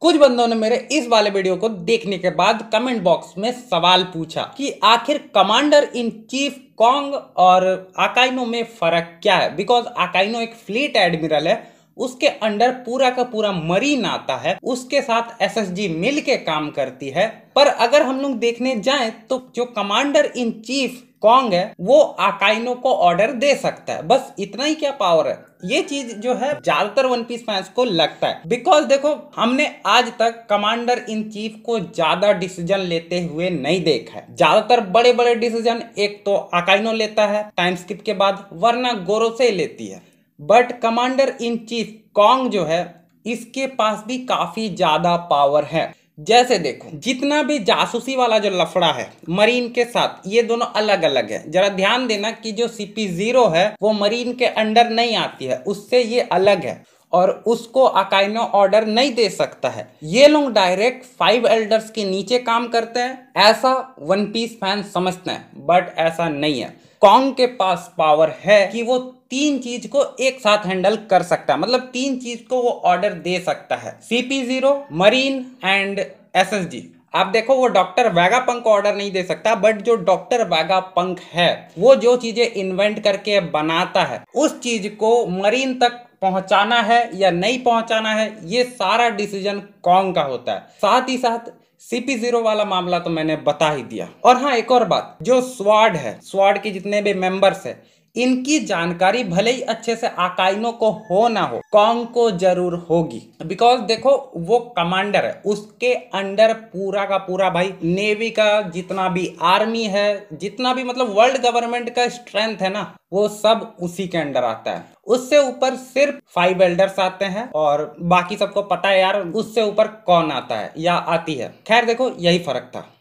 कुछ बंदों ने मेरे इस वाले वीडियो को देखने के बाद कमेंट बॉक्स में सवाल पूछा कि आखिर कमांडर इन चीफ कॉन्ग और आकाइनो में फर्क क्या है बिकॉज आकाइनो एक फ्लीट एडमिरल है उसके अंडर पूरा का पूरा मरीन आता है उसके साथ एसएसजी मिल के काम करती है पर अगर हम लोग देखने जाएं तो जो कमांडर इन चीफ कॉन्ग है वो आकाइनो को ऑर्डर दे सकता है बस इतना ही क्या पावर है ये चीज जो है ज्यादातर वन पीस फैंस को लगता है बिकॉज देखो हमने आज तक कमांडर इन चीफ को ज्यादा डिसीजन लेते हुए नहीं देखा है ज्यादातर बड़े बड़े डिसीजन एक तो आकाइनो लेता है टाइम स्किप के बाद वरना गोरो से लेती है बट कमांडर इन चीफ कॉन्ग जो है इसके पास भी काफी ज्यादा पावर है जैसे देखो जितना भी जासूसी वाला जो लफड़ा है मरीन के साथ ये दोनों अलग अलग है जरा ध्यान देना कि जो सीपी जीरो है वो मरीन के अंडर नहीं आती है उससे ये अलग है और उसको अकाइनो ऑर्डर नहीं दे सकता है ये लोग डायरेक्ट फाइव एल्डर्स के नीचे काम करते हैं ऐसा वन पीस फैन समझते हैं बट ऐसा नहीं है कॉन्ग के पास पावर है कि वो तीन चीज को एक साथ हैंडल कर सकता है मतलब तीन चीज को वो ऑर्डर दे सकता है CP zero marine and G आप देखो वो डॉक्टर वैगा पंक ऑर्डर नहीं दे सकता बट जो डॉक्टर वैगा पंक है वो जो चीजें इन्वेंट करके बनाता है उस चीज को मरीन तक पहुंचाना है या नहीं पहुंचाना है ये सारा डिसीजन कॉन्ग का होता है साथ ही साथ सीपी जीरो वाला मामला तो मैंने बता ही दिया और हाँ एक और बात जो स्वाड है स्वाड के जितने भी मेंबर्स है इनकी जानकारी भले ही अच्छे से अकाइनो को हो ना हो कॉन्ग को जरूर होगी बिकॉज देखो वो कमांडर है उसके अंडर पूरा का पूरा भाई नेवी का जितना भी आर्मी है जितना भी मतलब वर्ल्ड गवर्नमेंट का स्ट्रेंथ है ना वो सब उसी के अंडर आता है उससे ऊपर सिर्फ फाइव एल्डर्स आते हैं और बाकी सबको पता है यार उससे ऊपर कौन आता है या आती है खैर देखो यही फर्क था